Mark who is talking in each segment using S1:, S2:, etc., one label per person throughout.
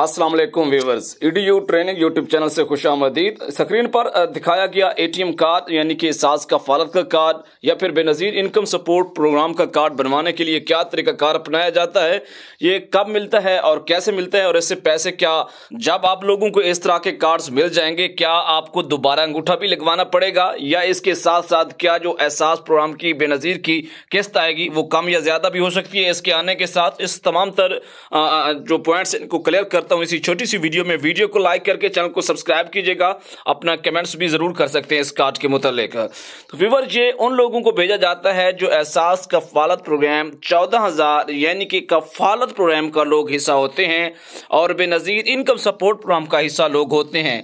S1: अस्सलाम वालेकुम viewers EDU training YouTube channel से खुश आमदीद स्क्रीन पर दिखाया गया एटीएम कार्ड यानी कि साज का फालत का कार्ड या फिर बेनज़ीर इनकम सपोर्ट प्रोग्राम का कार्ड बनवाने के लिए क्या कार अपनाया जाता है ये कब मिलता है और कैसे मिलता है और इससे पैसे क्या जब आप लोगों को इस तरह के कार्ड्स मिल जाएंगे क्या आपको दोबारा अंगूठा भी लगवाना पड़ेगा या इसके साथ साथ क्या जो एहसास प्रोग्राम की बेनज़ीर की किस्त आएगी वो कम या ज़्यादा भी हो सकती है इसके आने के साथ इस तमाम तर जो पॉइंट्स इनको क्लियर करता हूँ इसी छोटी सी वीडियो में वीडियो को लाइक करके चैनल को सब्सक्राइब कीजिएगा अपना कमेंट्स भी ज़रूर कर सकते हैं इस कार्ड के मुतालिक तो फीवर ये उन लोगों को भेजा जाता है जो एहसास कफालत प्रोग्राम चौदह हज़ार यानी कि कफालत प्रोग्राम का लोग हिस्सा होते हैं और बेनज़ीर इनकम सपोर्ट प्रोग्राम का हिस्सा लोग होते हैं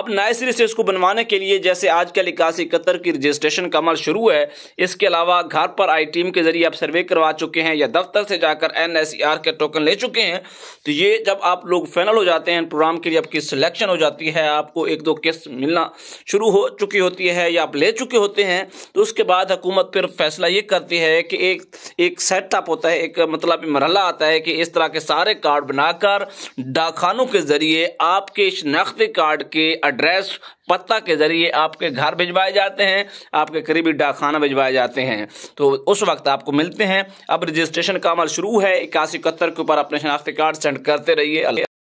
S1: अब नए सिरे से इसको बनवाने के लिए जैसे आज कल इक्यासी इकहत्तर की रजिस्ट्रेशन का अमल शुरू है इसके अलावा घर पर आई टीम के जरिए आप सर्वे करवा चुके हैं या दफ्तर से जाकर एन e के टोकन ले चुके हैं तो ये जब आप लोग लोग फाइनल हो जाते हैं प्रोग्राम के लिए आपकी सिलेक्शन हो जाती है आपको एक दो किस्त मिलना शुरू हो चुकी होती है या आप ले चुके होते हैं तो उसके बाद हुकूमत फिर फैसला ये करती है कि एक एक सेटअप होता है एक मतलब मरहला आता है कि इस तरह के सारे कार्ड बनाकर डाकखानों के ज़रिए आपके शनाख्ती कार्ड के एड्रेस पत्ता के ज़रिए आपके घर भिजवाए जाते हैं आपके करीबी डाकखाना भिजवाए जाते हैं तो उस वक्त आपको मिलते हैं अब रजिस्ट्रेशन का अमल शुरू है इक्यासी इकहत्तर के ऊपर अपने शनाख्ती कार्ड सेंड करते रहिए